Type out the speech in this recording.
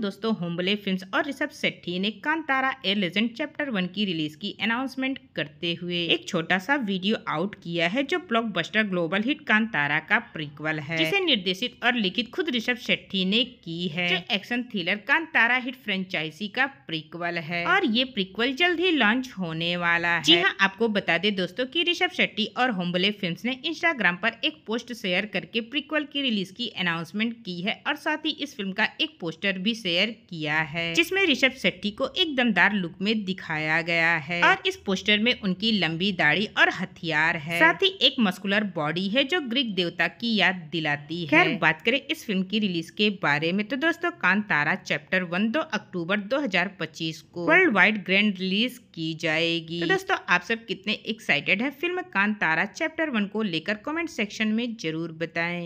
दोस्तों होम्बले फिल्म्स और ऋषभ सेट्टी ने Kantara a legend chapter one की रिलीज की अनाउंसमेंट करते हुए एक छोटा सा वीडियो आउट किया है जो ब्लॉकबस्टर ग्लोबल हिट कांतारा का प्रीक्वल है जिसे निर्देशित और लिखित खुद ऋषभ शेट्टी ने की है जो action thriller Kantara hit franchise का प्रीक्वल है और ये प्रीक्वल जल्द ही लॉन्च होने वाला है जी हाँ आपको बता दे दोस्तों की ऋषभ शेट्टी और होम्बले फिल्म ने इंस्टाग्राम पर एक पोस्ट शेयर करके प्रीक्वल की रिलीज की अनाउंसमेंट की है और साथ ही इस फिल्म का एक पोस्टर भी शेयर वेयर किया है जिसमें ऋषभ शेट्टी को एक दमदार लुक में दिखाया गया है और इस पोस्टर में उनकी लंबी दाढ़ी और हथियार है साथ ही एक मस्कुलर बॉडी है जो ग्रीक देवता की याद दिलाती है बात करें इस फिल्म की रिलीज के बारे में तो दोस्तों कांतारा चैप्टर वन दो अक्टूबर दो को वर्ल्ड वाइड ग्रैंड रिलीज की जाएगी तो दोस्तों आप सब कितने एक्साइटेड है फिल्म कांतारा चैप्टर वन को लेकर कमेंट सेक्शन में जरूर बताएं